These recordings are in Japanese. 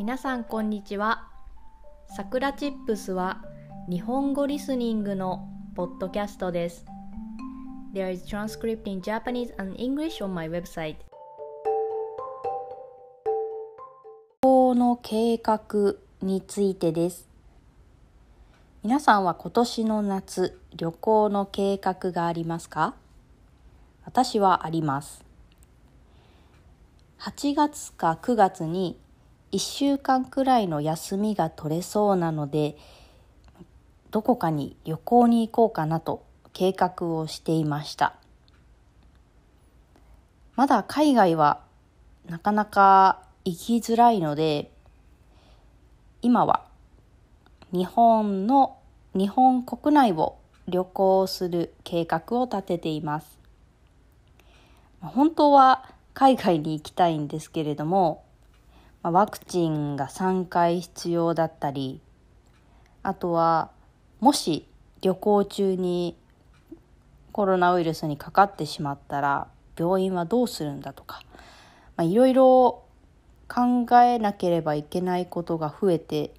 皆さんこんにちは。さくらチップスは日本語リスニングのポッドキャストです。There is transcript in Japanese and English on my website. 行の計画についてです。皆さんは今年の夏、旅行の計画がありますか私はあります。8月か9月に1週間くらいの休みが取れそうなのでどこかに旅行に行こうかなと計画をしていましたまだ海外はなかなか行きづらいので今は日本の日本国内を旅行する計画を立てています本当は海外に行きたいんですけれどもワクチンが3回必要だったりあとはもし旅行中にコロナウイルスにかかってしまったら病院はどうするんだとかいろいろ考えなければいけないことが増えて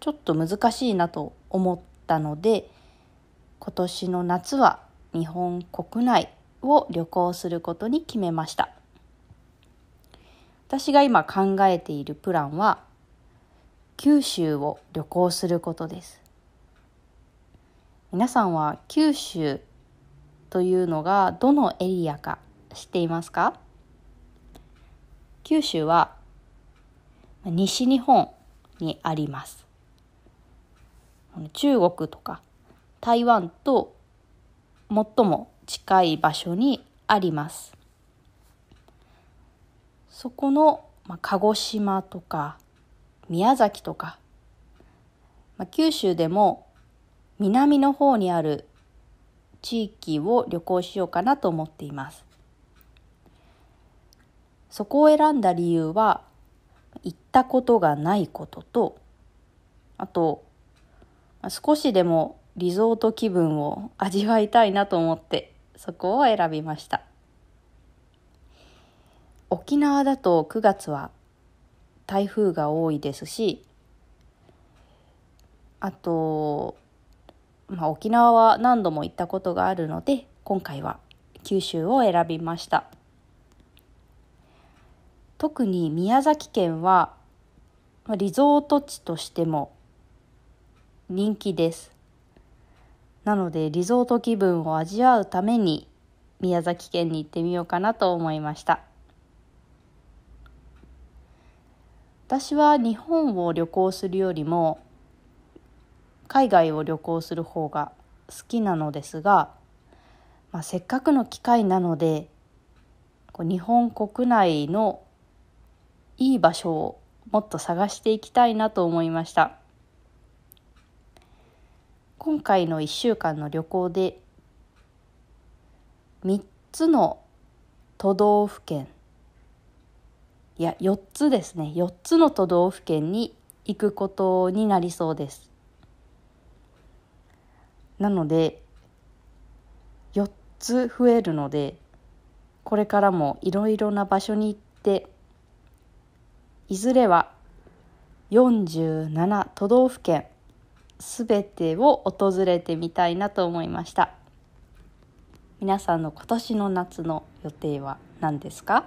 ちょっと難しいなと思ったので今年の夏は日本国内を旅行することに決めました。私が今考えているプランは九州を旅行することです皆さんは九州というのがどのエリアか知っていますか九州は西日本にあります中国とか台湾と最も近い場所にありますそこの、まあ、鹿児島とか宮崎とか、まあ、九州でも南の方にある地域を旅行しようかなと思っています。そこを選んだ理由は行ったことがないこととあと少しでもリゾート気分を味わいたいなと思ってそこを選びました。沖縄だと9月は台風が多いですしあと、まあ、沖縄は何度も行ったことがあるので今回は九州を選びました特に宮崎県はリゾート地としても人気ですなのでリゾート気分を味わうために宮崎県に行ってみようかなと思いました私は日本を旅行するよりも海外を旅行する方が好きなのですが、まあ、せっかくの機会なのでこう日本国内のいい場所をもっと探していきたいなと思いました今回の1週間の旅行で3つの都道府県いや4つですね4つの都道府県に行くことになりそうですなので4つ増えるのでこれからもいろいろな場所に行っていずれは47都道府県すべてを訪れてみたいなと思いました皆さんの今年の夏の予定は何ですか